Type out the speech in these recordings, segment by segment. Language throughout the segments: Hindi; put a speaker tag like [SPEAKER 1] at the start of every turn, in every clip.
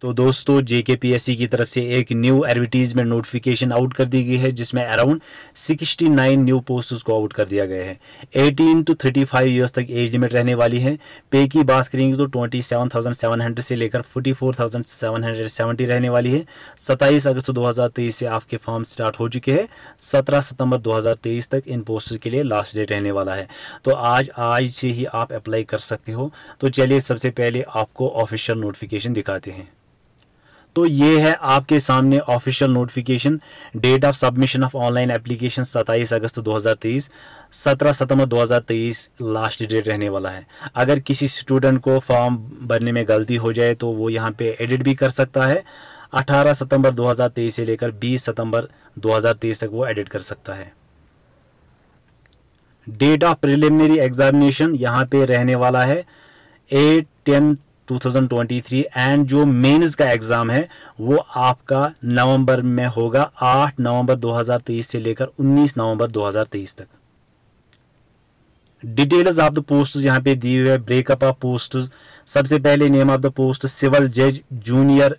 [SPEAKER 1] तो दोस्तों जेकेपीएससी की तरफ से एक न्यू एडवर्टीजमेंट नोटिफिकेशन आउट कर दी गई है जिसमें अराउंड 69 न्यू पोस्ट को आउट कर दिया गया है 18 टू 35 इयर्स तक एज लिमिट रहने वाली है पे की बात करेंगे तो 27,700 से लेकर 44,770 रहने वाली है 27 अगस्त 2023 से आपके फॉर्म स्टार्ट हो चुके हैं सत्रह सितम्बर दो तक इन पोस्ट के लिए लास्ट डेट रहने वाला है तो आज आज से ही आप अप्लाई कर सकते हो तो चलिए सबसे पहले आपको ऑफिशियल नोटिफिकेशन दिखाते हैं तो ये है आपके सामने official notification date of submission of online application 27 अगस्त 2023 17 सितंबर 2023 लास्ट डेट रहने वाला है अगर किसी स्टूडेंट को फॉर्म भरने में गलती हो जाए तो वो यहाँ पे एडिट भी कर सकता है 18 सितंबर 2023 से लेकर 20 सितंबर 2023 तक वो एडिट कर सकता है डेट ऑफ प्रिलिमिनरी एग्जामिनेशन यहाँ पे रहने वाला है एट टेन 2023 एंड जो मेंस का एग्ज़ाम है वो आपका नवंबर में होगा 8 नवंबर 2023 से लेकर 19 नवंबर 2023 तक डिटेल्स ऑफ द पोस्ट यहाँ पे दिए हुए ब्रेकअप ऑफ पोस्ट सबसे पहले name of the post civil जज जूनियर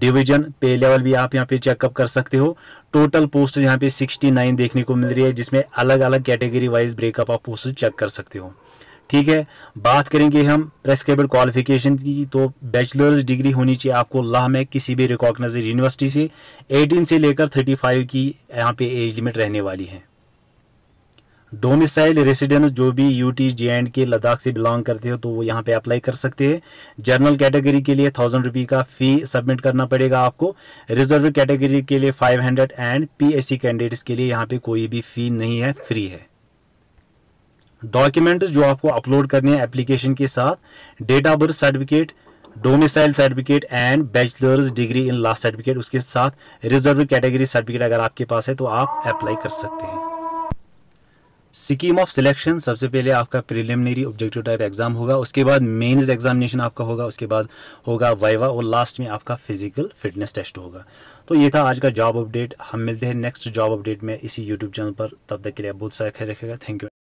[SPEAKER 1] डिवीजन पे लेवल भी आप यहाँ पे चेकअप कर सकते हो टोटल पोस्ट यहाँ पे 69 देखने को मिल रही है जिसमें अलग अलग category wise breakup of post check कर सकते हो ठीक है बात करेंगे हम प्रेस्केबल क्वालिफिकेशन की तो बैचलर्स डिग्री होनी चाहिए आपको लाह में किसी भी रिकॉग्नाइज यूनिवर्सिटी से 18 से लेकर 35 की यहाँ पे एज लिमिट रहने वाली है डोमिसाइल रेसिडेंस जो भी यूटी जे एंड के लद्दाख से बिलोंग करते हो तो वो यहाँ पे अप्लाई कर सकते हैं जनरल कैटेगरी के लिए थाउजेंड रुपी का फी सबमिट करना पड़ेगा आपको रिजर्व कैटेगरी के लिए five hundred and P S C candidates के लिए यहाँ पे कोई भी फी नहीं है फ्री है डॉक्यूमेंट्स जो आपको अपलोड करने हैं एप्लीकेशन के साथ date of birth certificate domicile certificate and bachelor's degree in last certificate उसके साथ रिजर्व कैटेगरी सर्टिफिकेट अगर आपके पास है तो आप अप्लाई कर सकते हैं स्कीम ऑफ सिलेक्शन सबसे पहले आपका प्रिलिमिनरी ऑब्जेक्टिव टाइप एग्जाम होगा उसके बाद मेन्स एग्जामिनेशन आपका होगा उसके बाद होगा वाइवा और लास्ट में आपका फिजिकल फिटनेस टेस्ट होगा तो ये था आज का जॉब अपडेट हम मिलते हैं नेक्स्ट जॉब अपडेट में इसी यूट्यूब चैनल पर तब तक के लिए बहुत सारा ख्याल रखेगा थैंक यू